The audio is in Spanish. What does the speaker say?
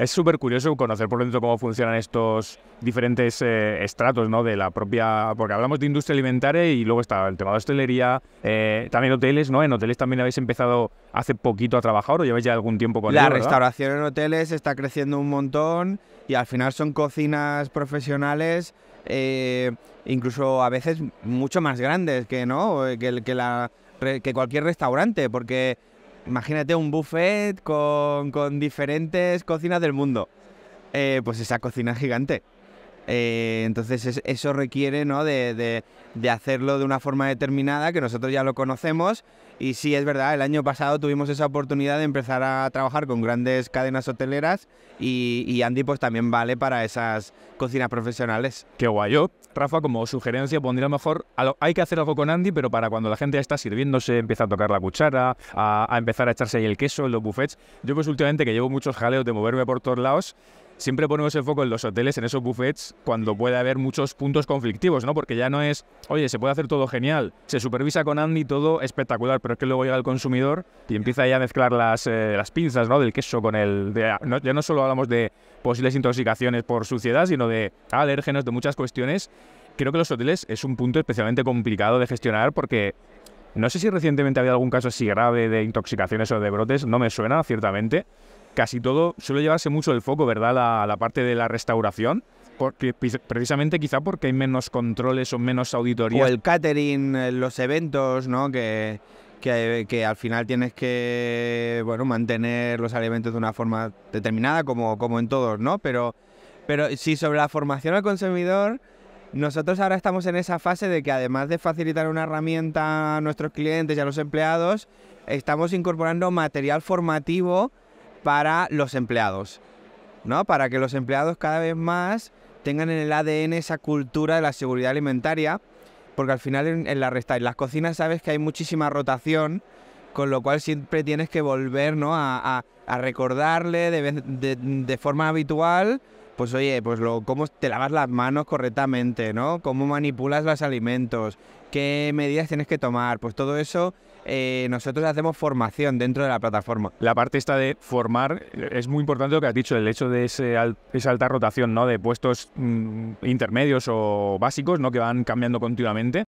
Es súper curioso conocer por dentro cómo funcionan estos diferentes eh, estratos ¿no? de la propia... Porque hablamos de industria alimentaria y luego está el tema de hostelería, eh, también hoteles, ¿no? En hoteles también habéis empezado hace poquito a trabajar o lleváis ya algún tiempo con La restauración en hoteles está creciendo un montón y al final son cocinas profesionales eh, incluso a veces mucho más grandes que, ¿no? que, que, la, que cualquier restaurante porque imagínate un buffet con, diferentes cocinas del mundo. Eh, pues esa cocina es gigante. Eh, entonces eso requiere de, hacerlo de una forma determinada, que nosotros ya lo conocemos y sí, es verdad, el año pasado tuvimos esa oportunidad de empezar a trabajar con grandes cadenas hoteleras y, Andy pues también vale para esas cocinas profesionales. Qué guay. Yo, Rafa, como sugerencia, pondría mejor, a lo, hay que hacer algo con Andy, pero para cuando la gente ya está sirviéndose, empieza a tocar la cuchara, a, a empezar a echarse ahí el queso en los buffets. Yo pues últimamente que llevo muchos jaleos de moverme por todos lados, siempre ponemos el foco en los hoteles, en esos buffets, cuando puede haber muchos puntos conflictivos, ¿no? Porque ya no es, oye, se puede hacer todo genial, se supervisa con Andy todo espectacular, pero es que luego llega el consumidor y empieza ya a mezclar las, eh, las pinzas, ¿no? Del queso con el... De, ah, ya no solo hablamos de posibles intoxicaciones por suciedad, sino de alérgenos, de muchas cuestiones. Creo que los hoteles es un punto especialmente complicado de gestionar porque no sé si recientemente había algún caso así grave de intoxicaciones o de brotes, no me suena, ciertamente casi todo suele llevarse mucho el foco, ¿verdad? a la parte de la restauración. Porque, precisamente quizá porque hay menos controles o menos auditorías. O el catering, eh, los eventos, ¿no? Que, que, que, al final tienes que bueno, mantener los alimentos de una forma determinada, como, como en todos, ¿no? Pero, pero sí, sobre la formación al consumidor, nosotros ahora estamos en esa fase de que además de facilitar una herramienta a nuestros clientes y a los empleados, estamos incorporando material formativo para los empleados, ¿no? Para que los empleados cada vez más tengan en el ADN esa cultura de la seguridad alimentaria, porque al final en, la resta, en las cocinas sabes que hay muchísima rotación, con lo cual siempre tienes que volver, ¿no? A, recordarle de forma habitual pues oye, pues lo, cómo te lavas las manos correctamente, ¿no? Cómo manipulas los alimentos, qué medidas tienes que tomar, pues todo eso eh, nosotros hacemos formación dentro de la plataforma. La parte esta de formar eh, es muy importante lo que has dicho, el hecho de esa alta rotación, ¿no? De puestos mm, intermedios o básicos, ¿no? Que van cambiando continuamente.